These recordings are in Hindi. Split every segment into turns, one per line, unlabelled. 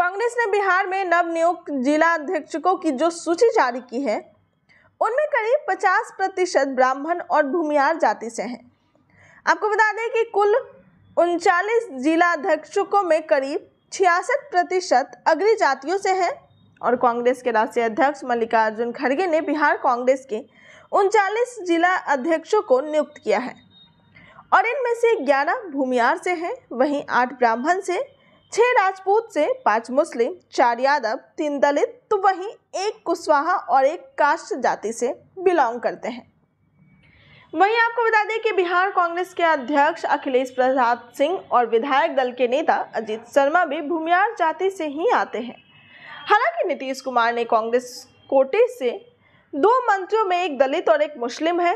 कांग्रेस ने बिहार में नवनियुक्त जिला अध्यक्षकों की जो सूची जारी की है उनमें करीब 50 प्रतिशत ब्राह्मण और भूमिहार जाति से हैं आपको बता दें कि कुल उनचालीस जिला अध्यक्षकों में करीब छियासठ प्रतिशत अग्री जातियों से हैं और कांग्रेस के राष्ट्रीय अध्यक्ष मल्लिकार्जुन खड़गे ने बिहार कांग्रेस के उनचालीस जिला अध्यक्षों को नियुक्त किया है और इनमें से ग्यारह भूमिहार से हैं वहीं आठ ब्राह्मण से छह राजपूत से पांच मुस्लिम चार यादव तीन दलित तो वहीं एक कुशवाहा और एक कास्ट जाति से बिलोंग करते हैं वहीं आपको बता दें कि बिहार कांग्रेस के अध्यक्ष अखिलेश प्रसाद सिंह और विधायक दल के नेता अजीत शर्मा भी भूमियार जाति से ही आते हैं हालांकि नीतीश कुमार ने कांग्रेस कोटे से दो मंत्रियों में एक दलित और एक मुस्लिम है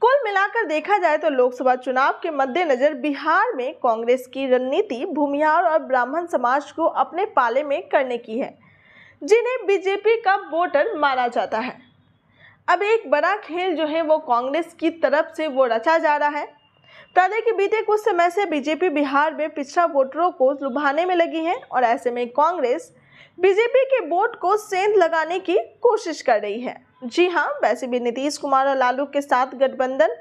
कुल मिलाकर देखा जाए तो लोकसभा चुनाव के मद्देनजर बिहार में कांग्रेस की रणनीति भूमिहार और ब्राह्मण समाज को अपने पाले में करने की है जिन्हें बीजेपी का वोटर माना जाता है अब एक बड़ा खेल जो है वो कांग्रेस की तरफ से वो रचा जा रहा है बता दें कि बीते कुछ समय से बीजेपी बिहार में पिछड़ा वोटरों को लुभाने में लगी है और ऐसे में कांग्रेस बीजेपी के वोट को सेंध लगाने की कोशिश कर रही है जी हाँ वैसे भी नीतीश कुमार और लालू के साथ गठबंधन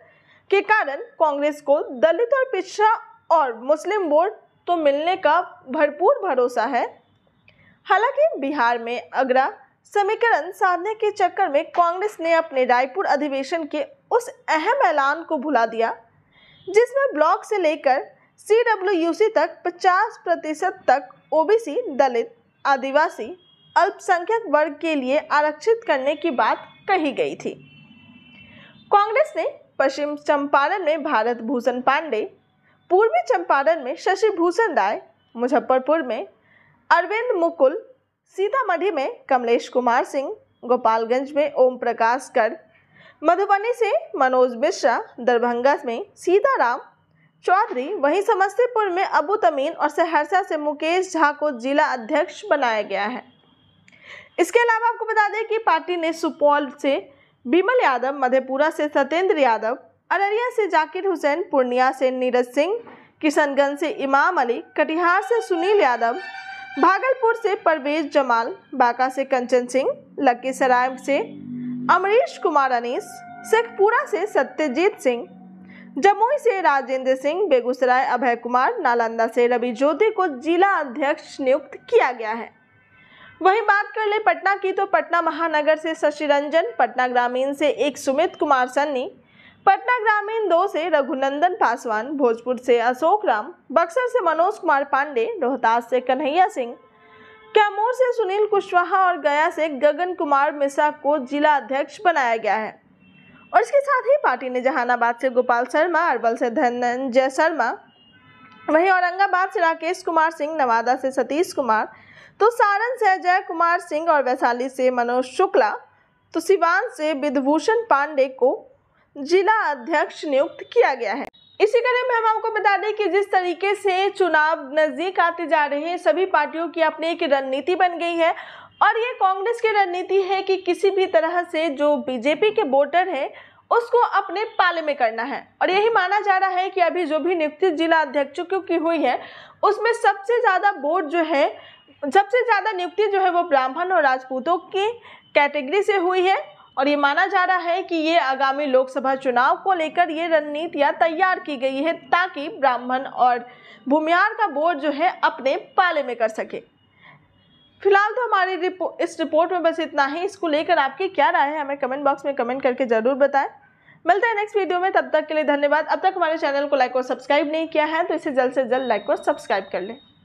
के कारण कांग्रेस को दलित और पिछड़ा और मुस्लिम वोट तो मिलने का भरपूर भरोसा है हालांकि बिहार में अगरा समीकरण साधने के चक्कर में कांग्रेस ने अपने रायपुर अधिवेशन के उस अहम ऐलान को भुला दिया जिसमें ब्लॉक से लेकर सी तक 50 प्रतिशत तक ओबीसी दलित आदिवासी अल्पसंख्यक वर्ग के लिए आरक्षित करने की बात कही गई थी कांग्रेस ने पश्चिम चंपारण में भारत भूषण पांडे पूर्वी चंपारण में शशि भूषण राय मुजफ्फरपुर में अरविंद मुकुल सीतामढ़ी में कमलेश कुमार सिंह गोपालगंज में ओम प्रकाश कर मधुबनी से मनोज मिश्रा दरभंगा में सीताराम चौधरी वहीं समस्तीपुर में अबू तमीन और सहरसा से मुकेश झा को जिला अध्यक्ष बनाया गया है इसके अलावा आपको बता दें कि पार्टी ने सुपौल से बिमल यादव मधेपुरा से सत्येंद्र यादव अररिया से जाकिर हुसैन पूर्णिया से नीरज सिंह किशनगंज से इमाम अली कटिहार से सुनील यादव भागलपुर से परवेज जमाल बांका से कंचन सिंह लखीसराय से अमरीश कुमार अनीस शेखपुरा से सत्यजीत सिंह जमुई से राजेंद्र सिंह बेगूसराय अभय कुमार नालंदा से रवि ज्योति को जिला अध्यक्ष नियुक्त किया गया है वहीं बात कर ले पटना की तो पटना महानगर से शशि रंजन पटना ग्रामीण से एक सुमित कुमार सन्नी पटना ग्रामीण दो से रघुनंदन पासवान भोजपुर से अशोक राम बक्सर से मनोज कुमार पांडे रोहतास से कन्हैया सिंह कैमूर से सुनील कुशवाहा और गया से गगन कुमार मिश्रा को जिला अध्यक्ष बनाया गया है और इसके साथ ही पार्टी ने जहानाबाद से गोपाल शर्मा अरवल से धनंजय शर्मा वहीं औरंगाबाद से राकेश कुमार सिंह नवादा से सतीश कुमार तो सारण से अजय कुमार सिंह और वैशाली से मनोज शुक्ला तो सिवान से विधभूषण पांडे को जिला अध्यक्ष नियुक्त किया गया है इसी कड़ी में हम आपको बता दें कि जिस तरीके से चुनाव नज़दीक आते जा रहे हैं सभी पार्टियों की अपनी एक रणनीति बन गई है और ये कांग्रेस की रणनीति है कि किसी भी तरह से जो बीजेपी के वोटर हैं उसको अपने पाले में करना है और यही माना जा रहा है कि अभी जो भी नियुक्ति जिला अध्यक्षों की हुई है उसमें सबसे ज़्यादा वोट जो है सबसे ज़्यादा नियुक्ति जो है वो ब्राह्मण और राजपूतों की कैटेगरी से हुई है और ये माना जा रहा है कि ये आगामी लोकसभा चुनाव को लेकर ये रणनीतियाँ तैयार की गई है ताकि ब्राह्मण और भूमिहार का बोर्ड जो है अपने पाले में कर सके फिलहाल तो हमारी रिपो, इस रिपोर्ट में बस इतना ही इसको लेकर आपकी क्या राय है हमें कमेंट बॉक्स में कमेंट करके ज़रूर बताएं मिलते हैं नेक्स्ट वीडियो में तब तक के लिए धन्यवाद अब तक हमारे चैनल को लाइक और सब्सक्राइब नहीं किया है तो इसे जल्द से जल्द लाइक और सब्सक्राइब कर लें